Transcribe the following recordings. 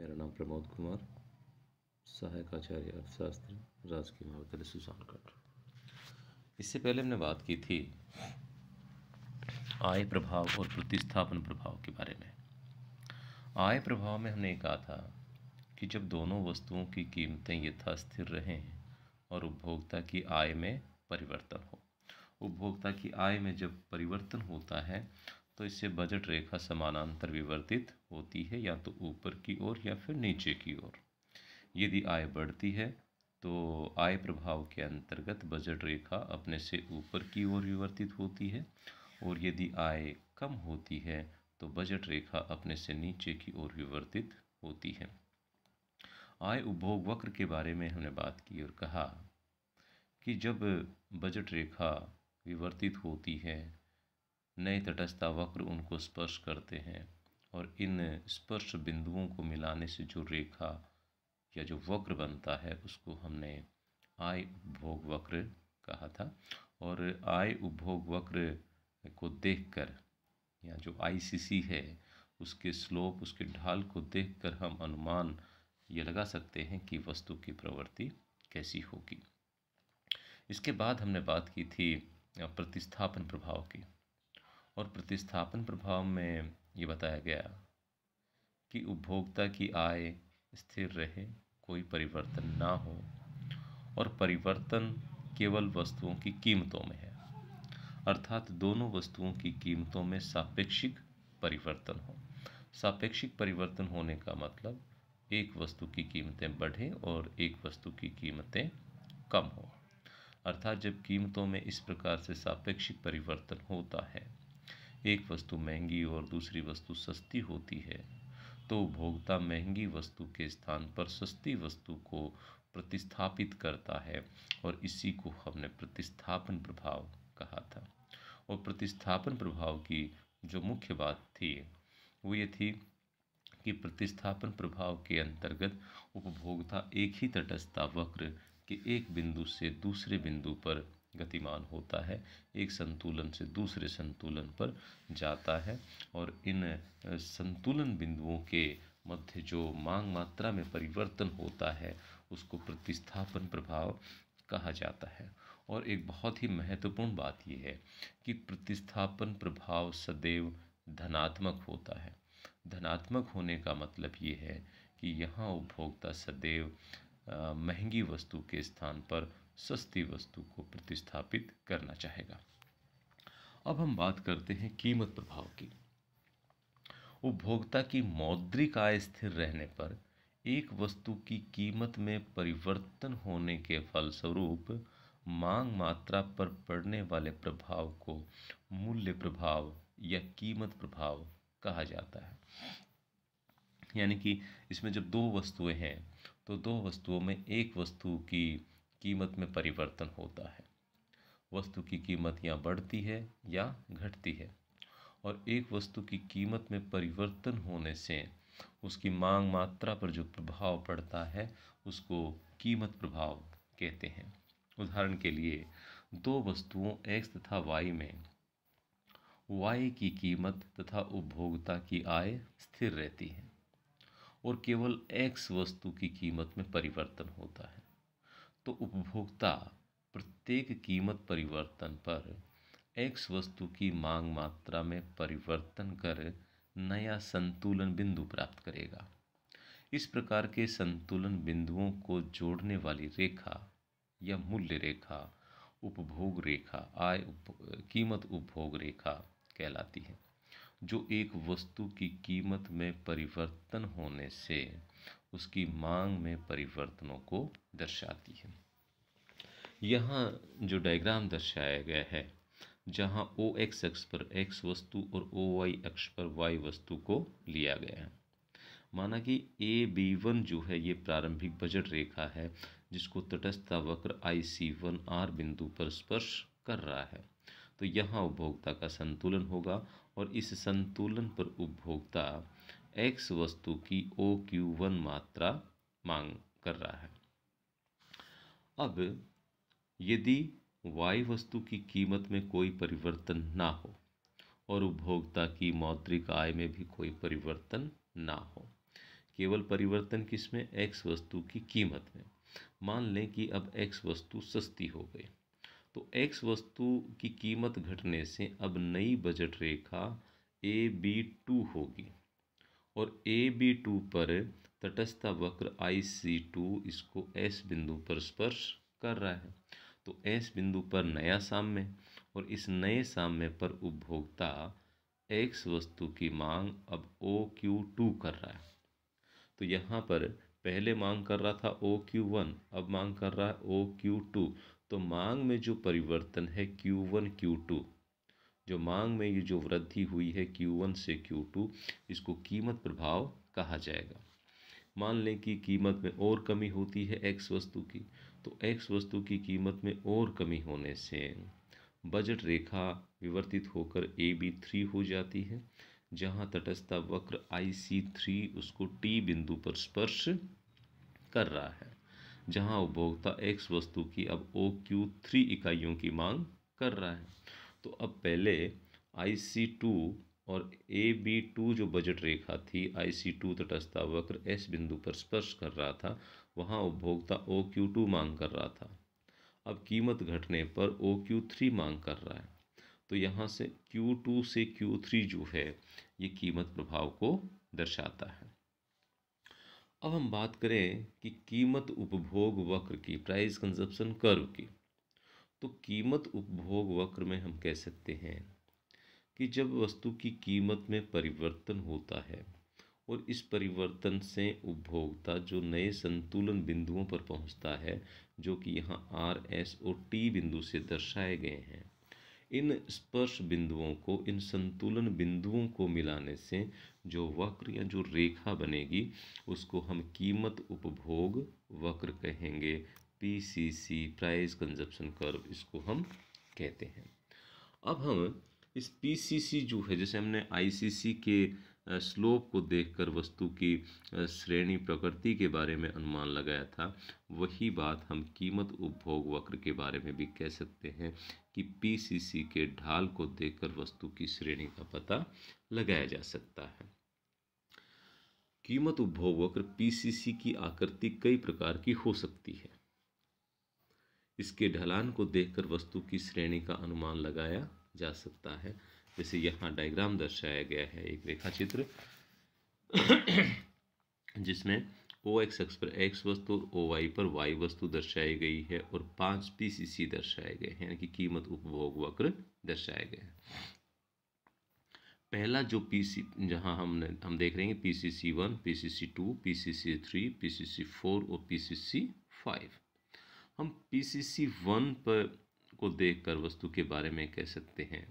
मेरा नाम प्रमोद कुमार सहायक आचार्य अर्थशास्त्र राजकीय महाविद्यालय सुजानगढ़ इससे पहले हमने बात की थी आय प्रभाव और प्रतिस्थापन प्रभाव के बारे में आय प्रभाव में हमने कहा था कि जब दोनों वस्तुओं की कीमतें यथास्थिर रहें और उपभोक्ता की आय में परिवर्तन हो उपभोक्ता की आय में जब परिवर्तन होता है तो इससे बजट रेखा समानांतर विवर्तित होती है या तो ऊपर की ओर या फिर नीचे की ओर यदि आय बढ़ती है तो आय प्रभाव के अंतर्गत बजट रेखा अपने से ऊपर की ओर विवर्तित होती है और यदि आय कम होती है तो बजट रेखा अपने से नीचे की ओर विवर्तित होती है आय उपभोग वक्र के बारे में हमने बात की और कहा कि जब बजट रेखा विवर्तित होती है नए तटस्था वक्र उनको स्पर्श करते हैं और इन स्पर्श बिंदुओं को मिलाने से जो रेखा या जो वक्र बनता है उसको हमने आय उपभोग वक्र कहा था और आय उपभोग वक्र को देखकर या जो आईसीसी है उसके स्लोप उसके ढाल को देखकर हम अनुमान ये लगा सकते हैं कि वस्तु की प्रवृत्ति कैसी होगी इसके बाद हमने बात की थी प्रतिस्थापन प्रभाव की और प्रतिस्थापन प्रभाव में ये बताया गया कि उपभोक्ता की आय स्थिर रहे कोई परिवर्तन ना हो और परिवर्तन केवल वस्तुओं की कीमतों में है अर्थात दोनों वस्तुओं की कीमतों में सापेक्षिक परिवर्तन हो सापेक्षिक परिवर्तन होने का मतलब एक वस्तु की कीमतें बढ़ें और एक वस्तु की कीमतें कम हो अर्थात जब कीमतों में इस प्रकार से सापेक्षिक परिवर्तन होता है एक वस्तु महंगी और दूसरी वस्तु सस्ती होती है तो उपभोक्ता महंगी वस्तु के स्थान पर सस्ती वस्तु को प्रतिस्थापित करता है और इसी को हमने प्रतिस्थापन प्रभाव कहा था और प्रतिस्थापन प्रभाव की जो मुख्य बात थी वो ये थी कि प्रतिस्थापन प्रभाव के अंतर्गत उपभोक्ता एक ही तटस्था वक्र के एक बिंदु से दूसरे बिंदु पर गतिमान होता है एक संतुलन से दूसरे संतुलन पर जाता है और इन संतुलन बिंदुओं के मध्य जो मांग मात्रा में परिवर्तन होता है उसको प्रतिस्थापन प्रभाव कहा जाता है और एक बहुत ही महत्वपूर्ण बात यह है कि प्रतिस्थापन प्रभाव सदैव धनात्मक होता है धनात्मक होने का मतलब ये है कि यहाँ उपभोक्ता सदैव महंगी वस्तु के स्थान पर सस्ती वस्तु को प्रतिस्थापित करना चाहेगा अब हम बात करते हैं कीमत प्रभाव की उपभोक्ता की मौद्रिक आय स्थिर रहने पर एक वस्तु की कीमत में परिवर्तन होने के फलस्वरूप मांग मात्रा पर पड़ने वाले प्रभाव को मूल्य प्रभाव या कीमत प्रभाव कहा जाता है यानी कि इसमें जब दो वस्तुएं हैं तो दो वस्तुओं में एक वस्तु की कीमत में परिवर्तन होता है वस्तु की कीमत या बढ़ती है या घटती है और एक वस्तु की कीमत में परिवर्तन होने से उसकी मांग मात्रा पर जो प्रभाव पड़ता है उसको कीमत प्रभाव कहते हैं उदाहरण के लिए दो वस्तुओं एक्स तथा वाई में वाई की कीमत तथा उपभोक्ता की आय स्थिर रहती है और केवल एक्स वस्तु की कीमत में परिवर्तन होता है तो उपभोक्ता प्रत्येक कीमत परिवर्तन पर एक्स वस्तु की मांग मात्रा में परिवर्तन कर नया संतुलन बिंदु प्राप्त करेगा इस प्रकार के संतुलन बिंदुओं को जोड़ने वाली रेखा या मूल्य रेखा उपभोग रेखा आय उप, कीमत उपभोग रेखा कहलाती है जो एक वस्तु की कीमत में परिवर्तन होने से उसकी मांग में परिवर्तनों को दर्शाती है यहाँ जो डायग्राम दर्शाया गया है जहाँ ओ एक्स अक्ष पर एक्स वस्तु और ओ वाई अक्ष पर वाई वस्तु को लिया गया है माना कि ए बी वन जो है ये प्रारंभिक बजट रेखा है जिसको तटस्थता वक्र आई सी वन आर बिंदु पर स्पर्श कर रहा है तो यहाँ उपभोक्ता का संतुलन होगा और इस संतुलन पर उपभोक्ता एक्स वस्तु की ओ क्यू वन मात्रा मांग कर रहा है अब यदि वाई वस्तु की कीमत में कोई परिवर्तन ना हो और उपभोक्ता की मौद्रिक आय में भी कोई परिवर्तन ना हो केवल परिवर्तन किसमें एक्स वस्तु की कीमत में मान लें कि अब एक्स वस्तु सस्ती हो गई तो एक्स वस्तु की कीमत घटने से अब नई बजट रेखा ए बी टू होगी और ए बी टू पर तटस्था वक्र आई सी टू इसको एस बिंदु पर स्पर्श कर रहा है तो एस बिंदु पर नया साम्य और इस नए साम्य पर उपभोक्ता एक्स वस्तु की मांग अब ओ क्यू टू कर रहा है तो यहाँ पर पहले मांग कर रहा था ओ क्यू वन अब मांग कर रहा है ओ क्यू टू तो मांग में जो परिवर्तन है क्यू वन क्यू टू जो मांग में ये जो वृद्धि हुई है क्यू वन से क्यू टू इसको कीमत प्रभाव कहा जाएगा मान लें कि कीमत में और कमी होती है एक्स वस्तु की तो एक्स वस्तु की कीमत में और कमी होने से बजट रेखा विवर्तित होकर ए बी थ्री हो जाती है जहाँ तटस्था वक्र आई सी थ्री उसको टी बिंदु पर स्पर्श कर रहा है जहाँ उपभोक्ता एक्स वस्तु की अब ओ क्यू थ्री इकाइयों की मांग कर रहा है तो अब पहले आई सी टू और ए बी टू जो बजट रेखा थी आई सी टू तटस्था वक्र एस बिंदु पर स्पर्श कर रहा था वहाँ उपभोक्ता ओ क्यू टू मांग कर रहा था अब कीमत घटने पर ओ क्यू थ्री मांग कर रहा है तो यहाँ से क्यू टू से क्यू थ्री जो है ये कीमत प्रभाव को दर्शाता है अब हम बात करें कि कीमत उपभोग वक्र की प्राइस कंजप्शन कर्व की तो कीमत उपभोग वक्र में हम कह सकते हैं कि जब वस्तु की कीमत में परिवर्तन होता है और इस परिवर्तन से उपभोक्ता जो नए संतुलन बिंदुओं पर पहुंचता है जो कि यहाँ आर एस और टी बिंदु से दर्शाए गए हैं इन स्पर्श बिंदुओं को इन संतुलन बिंदुओं को मिलाने से जो वक्र या जो रेखा बनेगी उसको हम कीमत उपभोग वक्र कहेंगे पीसीसी प्राइस कंजप्शन कर्व इसको हम कहते हैं अब हम इस पीसीसी जो है जैसे हमने आईसीसी के स्लोप को देखकर वस्तु की श्रेणी प्रकृति के बारे में अनुमान लगाया था वही बात हम कीमत उपभोग वक्र के बारे में भी कह सकते हैं कि पीसीसी के ढाल को देखकर वस्तु की श्रेणी का पता लगाया जा सकता है कीमत उपभोग वक्र पीसीसी की आकृति कई प्रकार की हो सकती है इसके ढलान को देखकर वस्तु की श्रेणी का अनुमान लगाया जा सकता है जैसे यहाँ डायग्राम दर्शाया गया है एक रेखा चित्र जिसमें ओ एक्स एक्स पर एक्स वस्तु और ओ वाई पर वाई वस्तु दर्शाई गई है और पांच पी सी सी दर्शाए गए हैं यानी कि कीमत उपभोग वक्र दर्शाए गए हैं पहला जो पी सी जहाँ हमने हम देख रहे हैं P C C one P C C two P C C three P C C four और पी सी सी फाइव हम पी सी सी वन पर को देखकर वस्तु के बारे में कह सकते हैं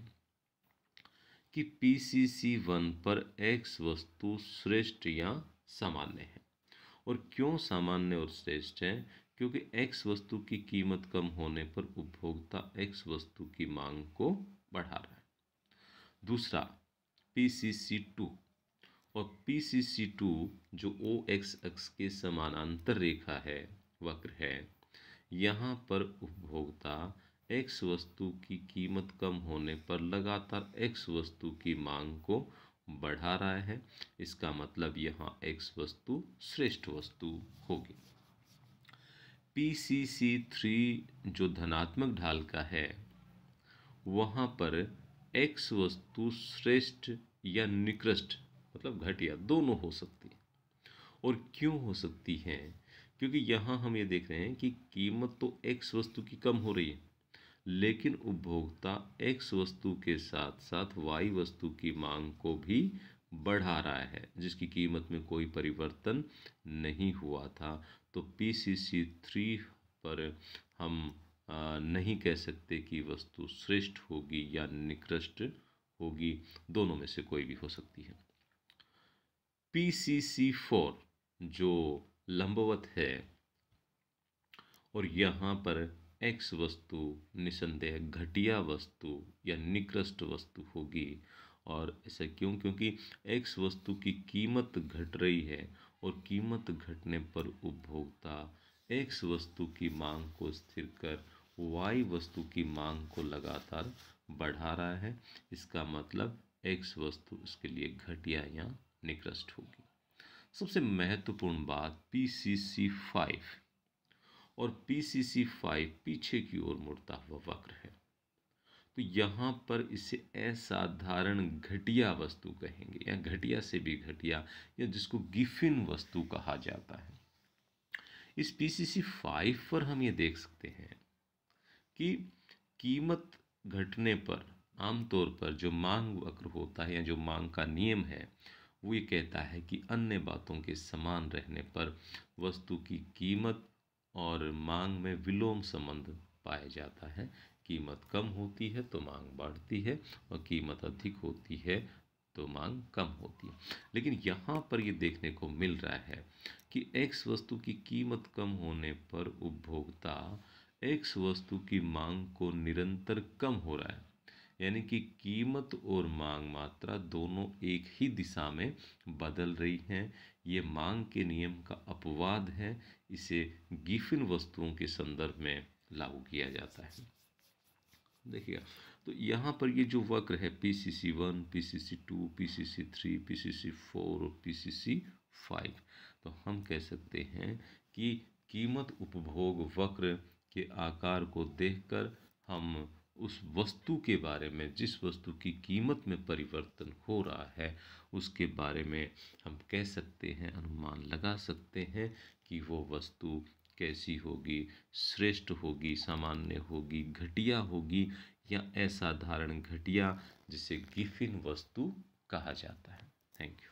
कि पी सी सी वन पर एक्स वस्तु श्रेष्ठ या सामान्य है और क्यों सामान्य और श्रेष्ठ है क्योंकि एक्स वस्तु की कीमत कम होने पर उपभोक्ता एक्स वस्तु की मांग को बढ़ा रहा है दूसरा पी सी सी टू और पी सी सी टू जो ओ एक्स एक्स के समानांतर रेखा है वक्र है यहाँ पर उपभोक्ता एक्स वस्तु की कीमत कम होने पर लगातार एक्स वस्तु की मांग को बढ़ा रहा है इसका मतलब यहाँ एक्स वस्तु श्रेष्ठ वस्तु होगी पी सी सी थ्री जो धनात्मक ढाल का है वहाँ पर एक्स वस्तु श्रेष्ठ या निकृष्ट मतलब घटिया दोनों हो सकती है और क्यों हो सकती हैं क्योंकि यहाँ हम ये देख रहे हैं कि कीमत तो एक्स वस्तु की कम हो रही है लेकिन उपभोक्ता एक्स वस्तु के साथ साथ वाई वस्तु की मांग को भी बढ़ा रहा है जिसकी कीमत में कोई परिवर्तन नहीं हुआ था तो पी सी सी थ्री पर हम नहीं कह सकते कि वस्तु श्रेष्ठ होगी या निकृष्ट होगी दोनों में से कोई भी हो सकती है पी सी सी फोर जो लंबवत है और यहाँ पर एक्स वस्तु निसंदेह घटिया वस्तु या निकृष्ट वस्तु होगी और ऐसा क्यों क्योंकि एक्स वस्तु की कीमत घट रही है और कीमत घटने पर उपभोक्ता एक्स वस्तु की मांग को स्थिर कर वाई वस्तु की मांग को लगातार बढ़ा रहा है इसका मतलब एक्स वस्तु उसके लिए घटिया या निकृष्ट होगी सबसे महत्वपूर्ण बात पी सी सी फाइव और पीसीसी फाइव पीछे की ओर मुड़ता हुआ वक्र है तो यहाँ पर इसे असाधारण घटिया वस्तु कहेंगे या घटिया से भी घटिया या जिसको गिफिन वस्तु कहा जाता है इस पीसीसी फाइव पर हम ये देख सकते हैं कि कीमत घटने पर आमतौर पर जो मांग वक्र होता है या जो मांग का नियम है वो ये कहता है कि अन्य बातों के समान रहने पर वस्तु की कीमत और मांग में विलोम संबंध पाया जाता है कीमत कम होती है तो मांग बढ़ती है और कीमत अधिक होती है तो मांग कम होती है लेकिन यहाँ पर ये देखने को मिल रहा है कि एक्स वस्तु की कीमत कम होने पर उपभोक्ता एक्स वस्तु की मांग को निरंतर कम हो रहा है यानी कि कीमत और मांग मात्रा दोनों एक ही दिशा में बदल रही हैं ये मांग के नियम का अपवाद है इसे गिफिन वस्तुओं के संदर्भ में लागू किया जाता है देखिएगा तो यहाँ पर ये जो वक्र है P C C one P C C two P C C three P C C four और पी सी सी फाइव तो हम कह सकते हैं कि कीमत उपभोग वक्र के आकार को देखकर हम उस वस्तु के बारे में जिस वस्तु की कीमत में परिवर्तन हो रहा है उसके बारे में हम कह सकते हैं अनुमान लगा सकते हैं कि वो वस्तु कैसी होगी श्रेष्ठ होगी सामान्य होगी घटिया होगी या असाधारण घटिया जिसे गिफिन वस्तु कहा जाता है थैंक यू